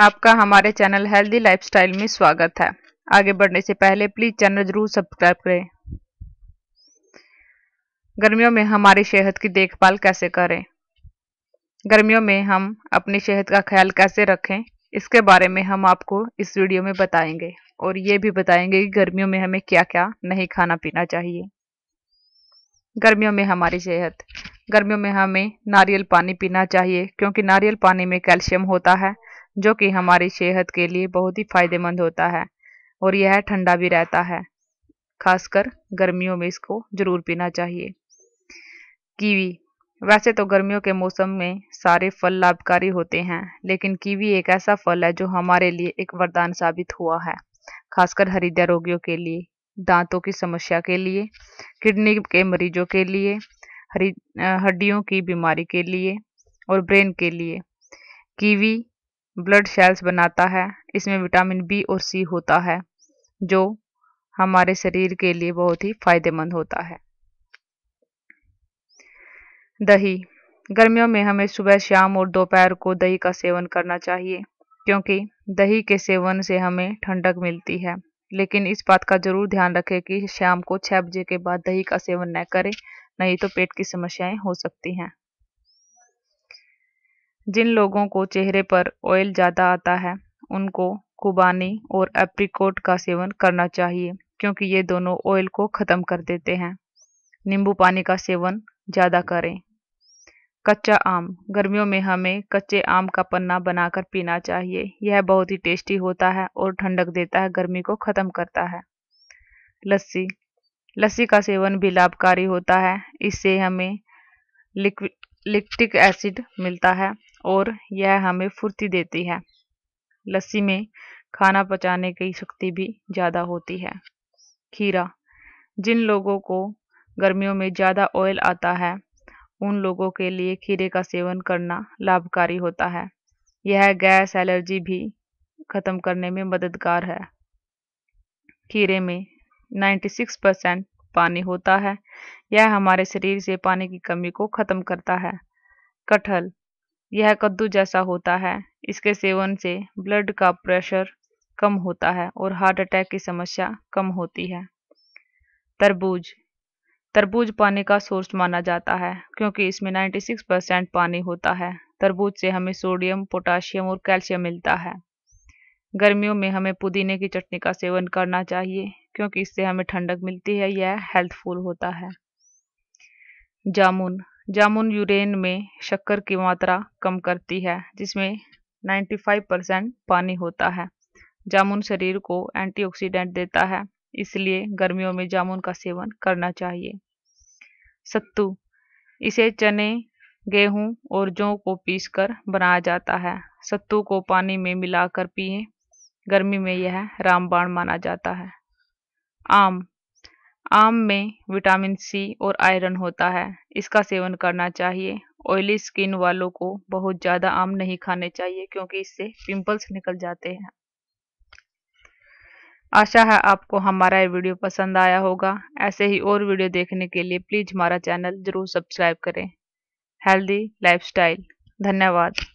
आपका हमारे channel healthy lifestyle में स्वागत है आगे बढ़ने से पहले प्लीज चैनल जरूर सब्सक्राइब करें गर्मियों में हमारी सेहत की देखभाल कैसे करें गर्मियों में हम अपनी सेहत का ख्याल कैसे रखें इसके बारे में हम आपको इस वीडियो में बताएंगे और ये भी बताएंगे कि गर्मियों में हमें क्या क्या नहीं खाना पीना चाहिए गर्मियों में हमारी सेहत गर्मियों में हमें नारियल पानी पीना चाहिए क्योंकि नारियल पानी में कैल्शियम होता है जो कि हमारी सेहत के लिए बहुत ही फायदेमंद होता है और यह ठंडा भी रहता है खासकर गर्मियों में इसको ज़रूर पीना चाहिए कीवी वैसे तो गर्मियों के मौसम में सारे फल लाभकारी होते हैं लेकिन कीवी एक ऐसा फल है जो हमारे लिए एक वरदान साबित हुआ है खासकर हृदय रोगियों के लिए दांतों की समस्या के लिए किडनी के मरीजों के लिए हड्डियों की बीमारी के लिए और ब्रेन के लिए कीवी ब्लड सेल्स बनाता है इसमें विटामिन बी और सी होता है जो हमारे शरीर के लिए बहुत ही फायदेमंद होता है दही गर्मियों में हमें सुबह शाम और दोपहर को दही का सेवन करना चाहिए क्योंकि दही के सेवन से हमें ठंडक मिलती है लेकिन इस बात का जरूर ध्यान रखें कि शाम को छः बजे के बाद दही का सेवन न करें नहीं तो पेट की समस्याएं हो सकती हैं जिन लोगों को चेहरे पर ऑयल ज़्यादा आता है उनको खुबानी और एप्रिकोट का सेवन करना चाहिए क्योंकि ये दोनों ऑयल को ख़त्म कर देते हैं नींबू पानी का सेवन ज़्यादा करें कच्चा आम गर्मियों में हमें कच्चे आम का पन्ना बनाकर पीना चाहिए यह बहुत ही टेस्टी होता है और ठंडक देता है गर्मी को ख़त्म करता है लस्सी लस्सी का सेवन भी लाभकारी होता है इससे हमें लिक्विड लिक्टिक एसिड मिलता है और यह हमें फुर्ती देती है लस्सी में खाना पचाने की शक्ति भी ज़्यादा होती है खीरा जिन लोगों को गर्मियों में ज़्यादा ऑयल आता है उन लोगों के लिए खीरे का सेवन करना लाभकारी होता है यह गैस एलर्जी भी ख़त्म करने में मददगार है खीरे में 96 परसेंट पानी होता है यह हमारे शरीर से पानी की कमी को ख़त्म करता है कटहल यह कद्दू जैसा होता है इसके सेवन से ब्लड का प्रेशर कम होता है और हार्ट अटैक की समस्या कम होती है तरबूज तरबूज पानी का सोर्स माना जाता है क्योंकि इसमें 96 परसेंट पानी होता है तरबूज से हमें सोडियम पोटाशियम और कैल्शियम मिलता है गर्मियों में हमें पुदीने की चटनी का सेवन करना चाहिए क्योंकि इससे हमें ठंडक मिलती है यह हेल्थफुल होता है जामुन जामुन यूरेन में शक्कर की मात्रा कम करती है जिसमें 95 परसेंट पानी होता है जामुन शरीर को एंटीऑक्सीडेंट देता है इसलिए गर्मियों में जामुन का सेवन करना चाहिए सत्तू इसे चने गेहूं और जौ को पीसकर बनाया जाता है सत्तू को पानी में मिलाकर पिए गर्मी में यह रामबाण माना जाता है आम आम में विटामिन सी और आयरन होता है इसका सेवन करना चाहिए ऑयली स्किन वालों को बहुत ज़्यादा आम नहीं खाने चाहिए क्योंकि इससे पिंपल्स निकल जाते हैं आशा है आपको हमारा ये वीडियो पसंद आया होगा ऐसे ही और वीडियो देखने के लिए प्लीज़ हमारा चैनल ज़रूर सब्सक्राइब करें हेल्दी लाइफस्टाइल धन्यवाद